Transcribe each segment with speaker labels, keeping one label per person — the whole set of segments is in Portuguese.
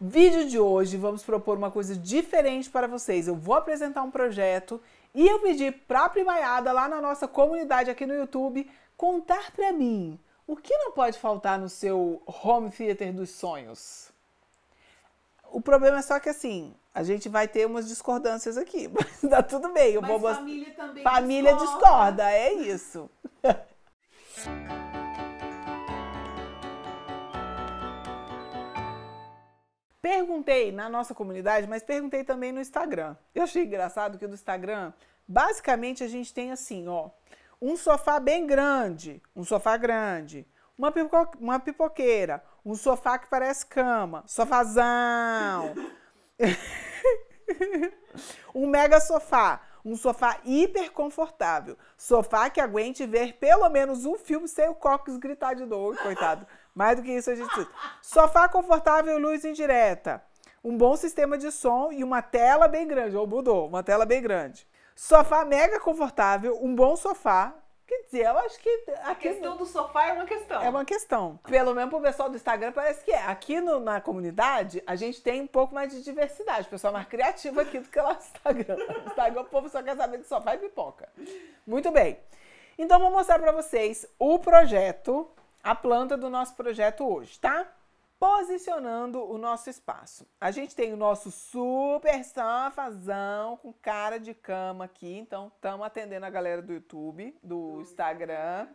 Speaker 1: vídeo de hoje vamos propor uma coisa diferente para vocês. Eu vou apresentar um projeto e eu pedi para a primaiada lá na nossa comunidade aqui no YouTube contar para mim o que não pode faltar no seu home theater dos sonhos. O problema é só que assim, a gente vai ter umas discordâncias aqui, mas tá tudo bem. Eu mas vou família também Família discorda, discorda é isso. Perguntei na nossa comunidade, mas perguntei também no Instagram. Eu achei engraçado que do Instagram, basicamente a gente tem assim, ó, um sofá bem grande, um sofá grande, uma, pipo uma pipoqueira, um sofá que parece cama, sofazão, um mega sofá, um sofá hiper confortável, sofá que aguente ver pelo menos um filme sem o Cox gritar de dor, coitado. Mais do que isso, a gente precisa. Sofá confortável, luz indireta. Um bom sistema de som e uma tela bem grande. Ou mudou, uma tela bem grande. Sofá mega confortável, um bom sofá, Quer dizer, eu acho que. Aqui a questão do sofá é uma questão. É uma questão. Pelo menos pro pessoal do Instagram parece que é. Aqui no, na comunidade, a gente tem um pouco mais de diversidade. O pessoal é mais criativo aqui do que lá no Instagram. No Instagram o povo só quer saber de sofá e pipoca. Muito bem. Então vou mostrar para vocês o projeto a planta do nosso projeto hoje, tá? Posicionando o nosso espaço. A gente tem o nosso super safazão com cara de cama aqui, então estamos atendendo a galera do YouTube, do uhum. Instagram.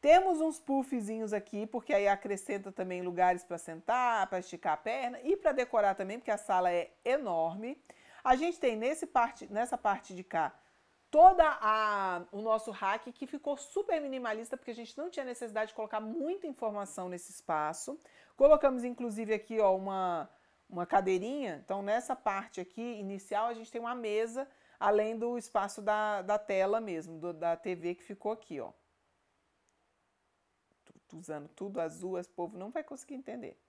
Speaker 1: Temos uns puffzinhos aqui, porque aí acrescenta também lugares para sentar, para esticar a perna e para decorar também, porque a sala é enorme. A gente tem nesse parte, nessa parte de cá toda o nosso hack que ficou super minimalista porque a gente não tinha necessidade de colocar muita informação nesse espaço. Colocamos inclusive aqui ó, uma, uma cadeirinha, então nessa parte aqui inicial a gente tem uma mesa, além do espaço da, da tela mesmo, do, da TV que ficou aqui. ó. Tô usando tudo azul, o povo não vai conseguir entender.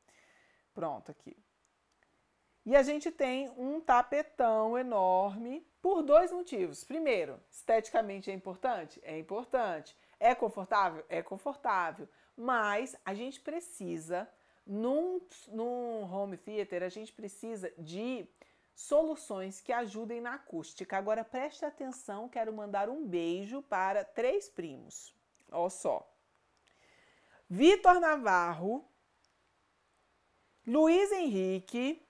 Speaker 1: Pronto, aqui. E a gente tem um tapetão enorme por dois motivos. Primeiro, esteticamente é importante? É importante. É confortável? É confortável. Mas a gente precisa, num, num home theater, a gente precisa de soluções que ajudem na acústica. Agora preste atenção, quero mandar um beijo para três primos. Olha só. Vitor Navarro, Luiz Henrique,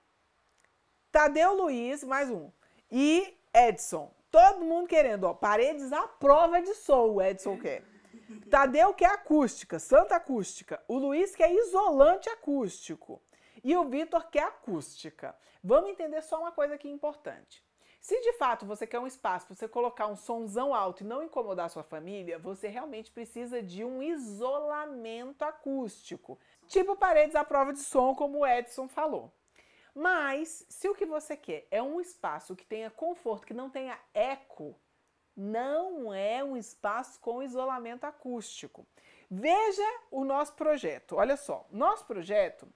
Speaker 1: Tadeu Luiz, mais um, e Edson. Todo mundo querendo, ó. Paredes à prova de som, o Edson quer. Tadeu quer é acústica, santa acústica. O Luiz quer é isolante acústico. E o Vitor quer é acústica. Vamos entender só uma coisa aqui importante. Se de fato você quer um espaço para você colocar um somzão alto e não incomodar sua família, você realmente precisa de um isolamento acústico. Tipo paredes à prova de som, como o Edson falou. Mas se o que você quer é um espaço que tenha conforto, que não tenha eco, não é um espaço com isolamento acústico. Veja o nosso projeto. Olha só, nosso projeto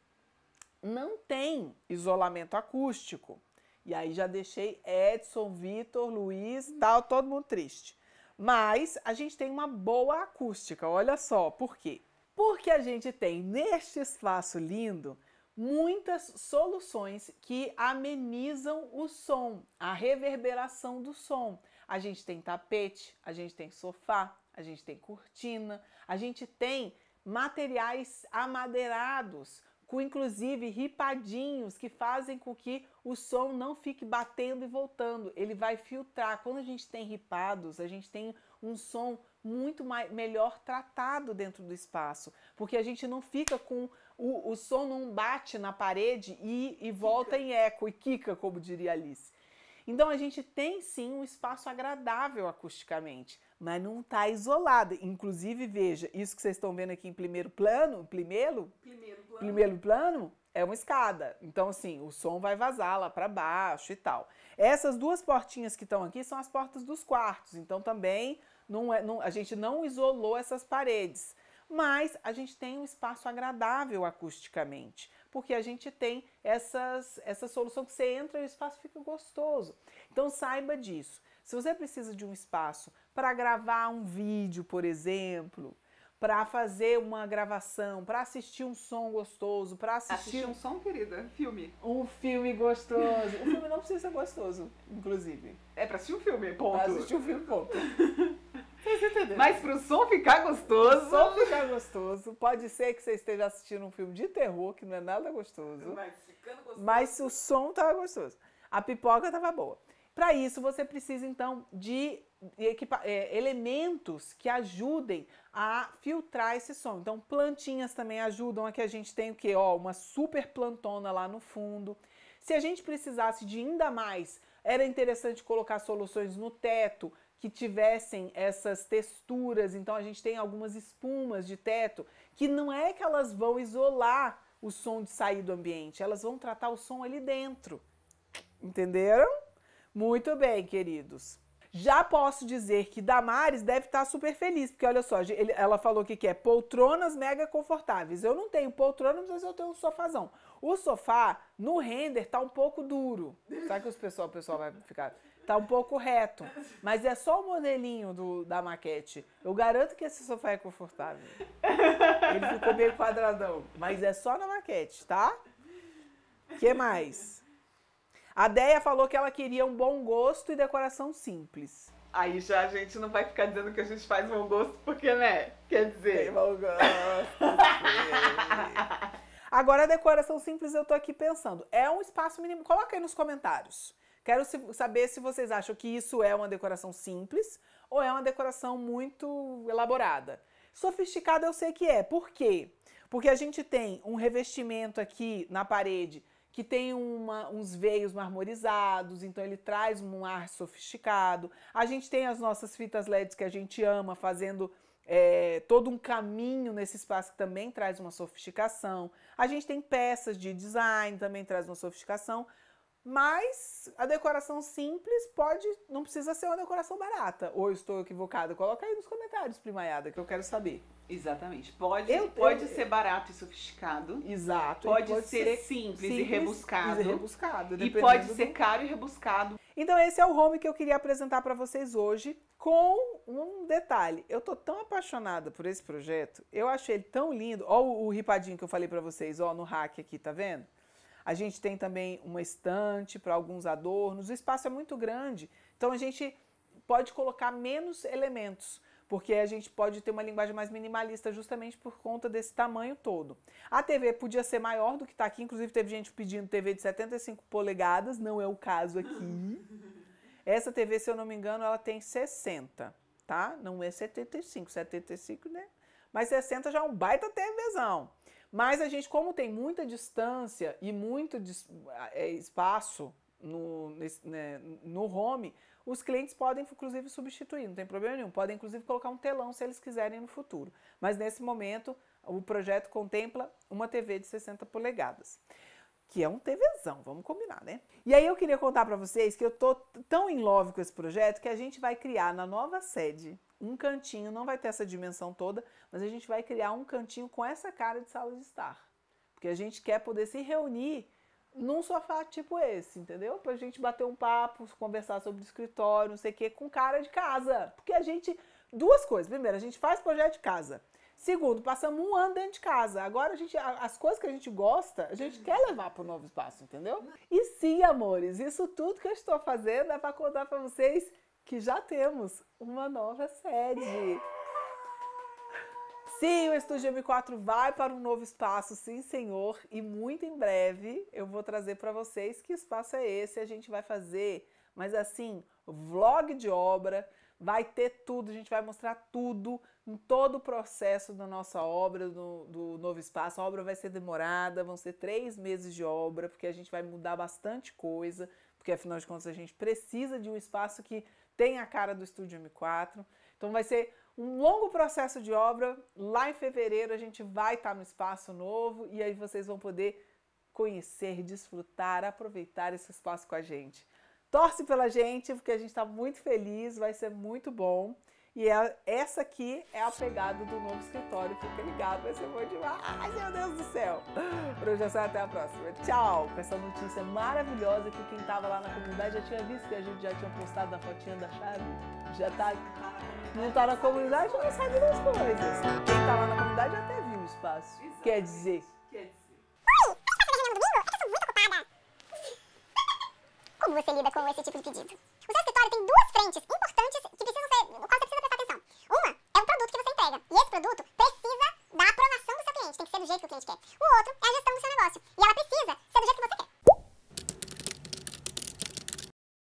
Speaker 1: não tem isolamento acústico. E aí já deixei Edson, Vitor, Luiz, tal, todo mundo triste. Mas a gente tem uma boa acústica. Olha só, por quê? Porque a gente tem neste espaço lindo muitas soluções que amenizam o som, a reverberação do som. A gente tem tapete, a gente tem sofá, a gente tem cortina, a gente tem materiais amadeirados, com inclusive ripadinhos que fazem com que o som não fique batendo e voltando, ele vai filtrar. Quando a gente tem ripados, a gente tem um som muito mais, melhor tratado dentro do espaço, porque a gente não fica com o, o som não bate na parede e, e volta em eco e quica, como diria Alice. Então a gente tem sim um espaço agradável acusticamente, mas não está isolado. Inclusive, veja, isso que vocês estão vendo aqui em primeiro plano, primeiro? Primeiro plano. Primeiro plano é uma escada. Então, assim, o som vai vazar lá para baixo e tal. Essas duas portinhas que estão aqui são as portas dos quartos. Então, também não é, não, a gente não isolou essas paredes, mas a gente tem um espaço agradável acusticamente, porque a gente tem essas, essa solução que você entra e o espaço fica gostoso. Então saiba disso. Se você precisa de um espaço para gravar um vídeo, por exemplo, para fazer uma gravação, para assistir um som gostoso, para assistir... assistir um som, querida, filme. Um filme gostoso. o filme não precisa ser gostoso, inclusive. É para assistir um filme, ponto. Para assistir um filme, ponto. Mas tá entendeu. Mas pro som ficar gostoso. O som ficar gostoso. Pode ser que você esteja assistindo um filme de terror, que não é nada gostoso. Mas ficando gostoso. Mas o som tava gostoso. A pipoca tava boa. Para isso, você precisa então de é, elementos que ajudem a filtrar esse som. Então, plantinhas também ajudam. que a gente tem o que? Ó, uma super plantona lá no fundo. Se a gente precisasse de ainda mais, era interessante colocar soluções no teto, que tivessem essas texturas. Então a gente tem algumas espumas de teto que não é que elas vão isolar o som de sair do ambiente, elas vão tratar o som ali dentro. Entenderam? Muito bem, queridos. Já posso dizer que Damares deve estar super feliz, porque olha só, ele, ela falou que quer poltronas mega confortáveis. Eu não tenho poltronas, mas eu tenho um sofazão. O sofá, no render, tá um pouco duro. Sabe que os pessoal, o pessoal vai ficar. Tá um pouco reto. Mas é só o modelinho do, da maquete. Eu garanto que esse sofá é confortável. Ele ficou meio quadradão. Mas é só na maquete, tá? que mais? A Deia falou que ela queria um bom gosto e decoração simples. Aí já a gente não vai ficar dizendo que a gente faz bom gosto, porque, né? Quer dizer. Tem bom gosto. Agora, a decoração simples, eu tô aqui pensando. É um espaço mínimo. Coloca aí nos comentários. Quero saber se vocês acham que isso é uma decoração simples ou é uma decoração muito elaborada. Sofisticada eu sei que é. Por quê? Porque a gente tem um revestimento aqui na parede que tem uma, uns veios marmorizados, então ele traz um ar sofisticado. A gente tem as nossas fitas LEDs que a gente ama, fazendo é, todo um caminho nesse espaço que também traz uma sofisticação. A gente tem peças de design, também traz uma sofisticação. Mas a decoração simples pode, não precisa ser uma decoração barata. Ou estou equivocada? Coloca aí nos comentários, primaiada, que eu quero saber. Exatamente. Pode, eu, pode eu, ser barato e sofisticado. Exato. Pode, pode ser, ser simples, simples, e rebuscado. E rebuscado. E pode ser do... caro e rebuscado. Então esse é o home que eu queria apresentar para vocês hoje, com um detalhe. Eu tô tão apaixonada por esse projeto. Eu achei ele tão lindo. Ó o, o ripadinho que eu falei para vocês, ó, no hack aqui, tá vendo? A gente tem também uma estante para alguns adornos. O espaço é muito grande, então a gente pode colocar menos elementos, porque a gente pode ter uma linguagem mais minimalista justamente por conta desse tamanho todo. A TV podia ser maior do que está aqui, inclusive teve gente pedindo TV de 75 polegadas, não é o caso aqui. Essa TV, se eu não me engano, ela tem 60, tá? Não é 75, 75, né? Mas 60 já é um baita TVzão. Mas a gente, como tem muita distância e muito é, espaço no, nesse, né, no home, os clientes podem inclusive substituir, não tem problema nenhum. Podem inclusive colocar um telão se eles quiserem no futuro. Mas nesse momento, o projeto contempla uma TV de 60 polegadas. Que é um TVzão, vamos combinar, né? E aí eu queria contar para vocês que eu tô tão em love com esse projeto que a gente vai criar na nova sede um cantinho, não vai ter essa dimensão toda, mas a gente vai criar um cantinho com essa cara de sala de estar. Porque a gente quer poder se reunir num sofá tipo esse, entendeu? Pra gente bater um papo, conversar sobre o escritório, não sei o quê, com cara de casa. Porque a gente. Duas coisas. Primeiro, a gente faz projeto de casa. Segundo, passamos um ano dentro de casa. Agora a gente, as coisas que a gente gosta, a gente quer levar para o novo espaço, entendeu? E sim, amores, isso tudo que eu estou fazendo é para contar para vocês que já temos uma nova sede. Sim, o Estúdio M4 vai para um novo espaço, sim, senhor, e muito em breve eu vou trazer para vocês que espaço é esse, a gente vai fazer, mas assim, vlog de obra, vai ter tudo, a gente vai mostrar tudo, em todo o processo da nossa obra, do, do novo espaço. A obra vai ser demorada, vão ser três meses de obra, porque a gente vai mudar bastante coisa, porque afinal de contas a gente precisa de um espaço que tem a cara do Estúdio M4. Então vai ser um longo processo de obra. Lá em fevereiro a gente vai estar tá no espaço novo e aí vocês vão poder conhecer, desfrutar, aproveitar esse espaço com a gente. Torce pela gente, porque a gente está muito feliz, vai ser muito bom. E é, essa aqui é a pegada do novo escritório. Fica ligado, vai ser bom demais. Ai, meu Deus do céu. Projeção, é até a próxima. Tchau. Com essa notícia maravilhosa que quem tava lá na comunidade já tinha visto que a gente já tinha postado a fotinha da chave. Já tá... Não tá na comunidade, não sabe das coisas. Quem tá lá na comunidade já até viu o espaço. Exatamente. Quer dizer... Quer dizer... Como você lida com esse tipo de pedido? O seu escritório tem duas frentes importantes